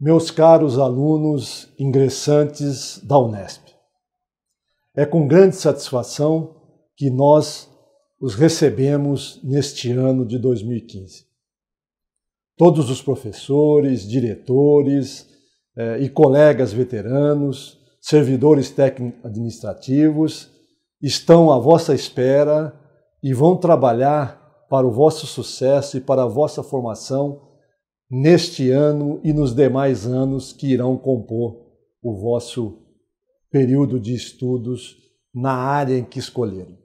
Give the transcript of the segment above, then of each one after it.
Meus caros alunos ingressantes da Unesp, é com grande satisfação que nós os recebemos neste ano de 2015. Todos os professores, diretores eh, e colegas veteranos, servidores técnicos administrativos estão à vossa espera e vão trabalhar para o vosso sucesso e para a vossa formação neste ano e nos demais anos que irão compor o vosso período de estudos na área em que escolheram.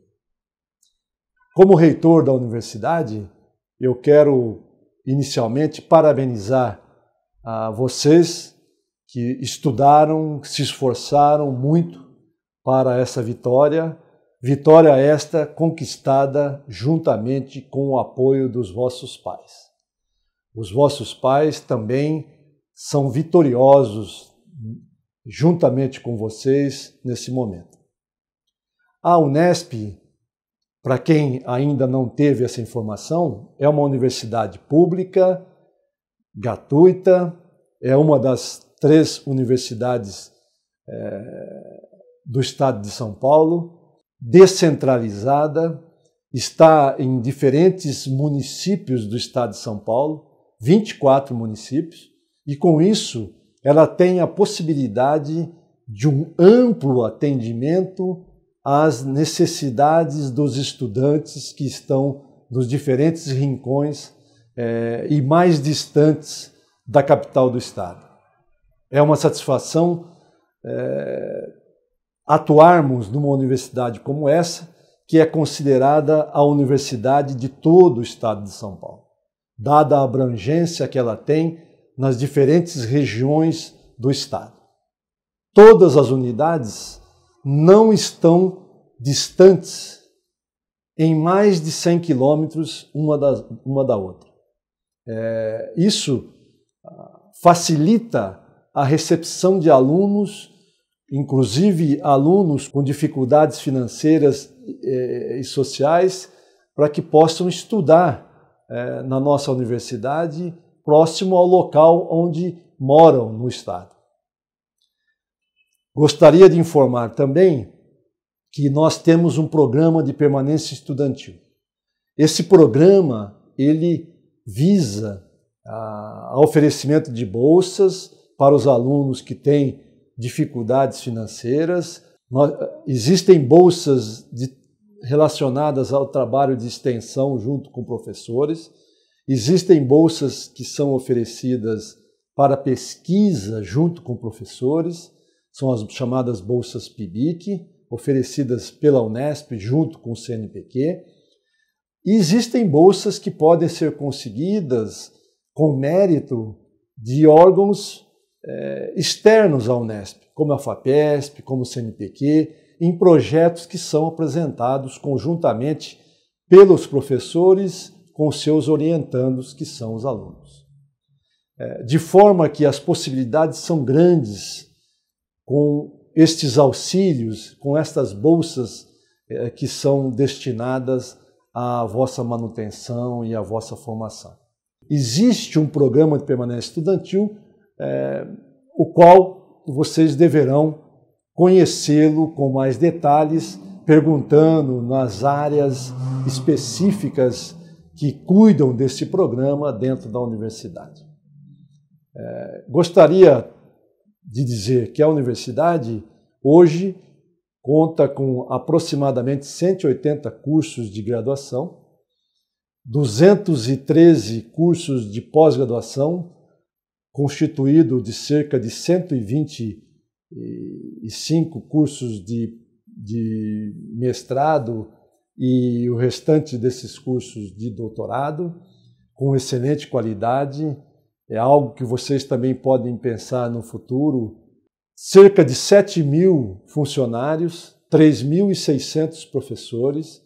Como reitor da universidade, eu quero inicialmente parabenizar a vocês que estudaram, que se esforçaram muito para essa vitória, vitória esta conquistada juntamente com o apoio dos vossos pais. Os vossos pais também são vitoriosos juntamente com vocês nesse momento. A Unesp, para quem ainda não teve essa informação, é uma universidade pública, gratuita, é uma das três universidades é, do estado de São Paulo, descentralizada, está em diferentes municípios do estado de São Paulo, 24 municípios, e com isso ela tem a possibilidade de um amplo atendimento às necessidades dos estudantes que estão nos diferentes rincões eh, e mais distantes da capital do estado. É uma satisfação eh, atuarmos numa universidade como essa, que é considerada a universidade de todo o estado de São Paulo, dada a abrangência que ela tem nas diferentes regiões do estado. Todas as unidades não estão distantes em mais de 100 quilômetros uma da, uma da outra. É, isso ah, facilita a recepção de alunos inclusive alunos com dificuldades financeiras eh, e sociais, para que possam estudar eh, na nossa universidade, próximo ao local onde moram no Estado. Gostaria de informar também que nós temos um programa de permanência estudantil. Esse programa ele visa a, ah, a oferecimento de bolsas para os alunos que têm dificuldades financeiras. Nós, existem bolsas de, relacionadas ao trabalho de extensão junto com professores. Existem bolsas que são oferecidas para pesquisa junto com professores, são as chamadas bolsas PIBIC, oferecidas pela Unesp junto com o CNPq. E existem bolsas que podem ser conseguidas com mérito de órgãos é, externos à Unesp, como a FAPESP, como o CNPq, em projetos que são apresentados conjuntamente pelos professores com seus orientandos, que são os alunos. É, de forma que as possibilidades são grandes com estes auxílios, com estas bolsas eh, que são destinadas à vossa manutenção e à vossa formação. Existe um programa de permanência estudantil é, o qual vocês deverão conhecê-lo com mais detalhes, perguntando nas áreas específicas que cuidam desse programa dentro da universidade. É, gostaria de dizer que a universidade hoje conta com aproximadamente 180 cursos de graduação, 213 cursos de pós-graduação constituído de cerca de 125 cursos de, de mestrado e o restante desses cursos de doutorado, com excelente qualidade. É algo que vocês também podem pensar no futuro. Cerca de 7 mil funcionários, 3.600 professores,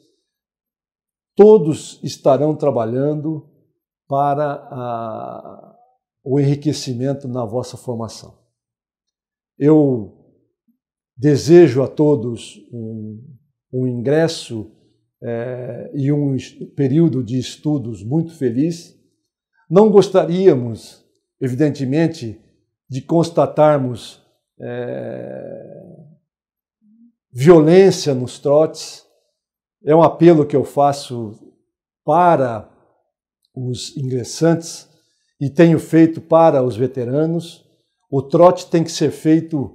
todos estarão trabalhando para a, o enriquecimento na vossa formação. Eu desejo a todos um, um ingresso é, e um período de estudos muito feliz. Não gostaríamos, evidentemente, de constatarmos é, violência nos trotes. É um apelo que eu faço para os ingressantes e tenho feito para os veteranos. O trote tem que ser feito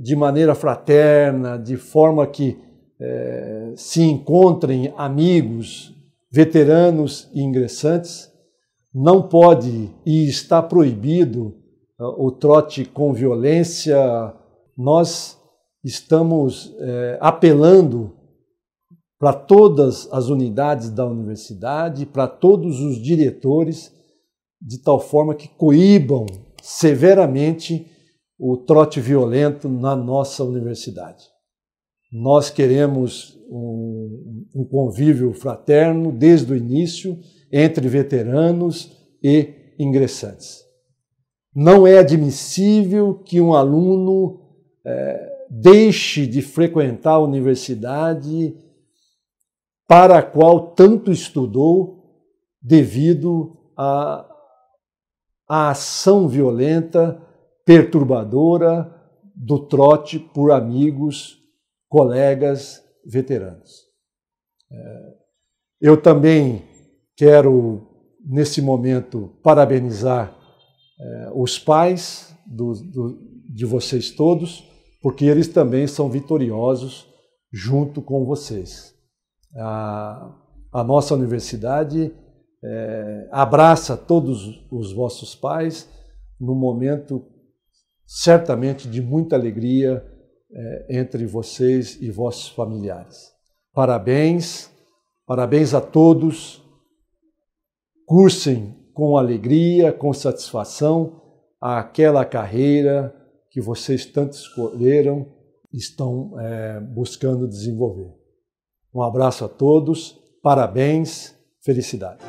de maneira fraterna, de forma que eh, se encontrem amigos, veteranos e ingressantes. Não pode e está proibido eh, o trote com violência. Nós estamos eh, apelando para todas as unidades da universidade, para todos os diretores de tal forma que coíbam severamente o trote violento na nossa universidade. Nós queremos um, um convívio fraterno desde o início entre veteranos e ingressantes. Não é admissível que um aluno é, deixe de frequentar a universidade para a qual tanto estudou devido a, a ação violenta, perturbadora do trote por amigos, colegas, veteranos. É, eu também quero, nesse momento, parabenizar é, os pais do, do, de vocês todos, porque eles também são vitoriosos junto com vocês. A, a nossa universidade é, abraça todos os vossos pais num momento certamente de muita alegria é, entre vocês e vossos familiares. Parabéns, parabéns a todos. Cursem com alegria, com satisfação aquela carreira que vocês tanto escolheram e estão é, buscando desenvolver. Um abraço a todos, parabéns felicidade.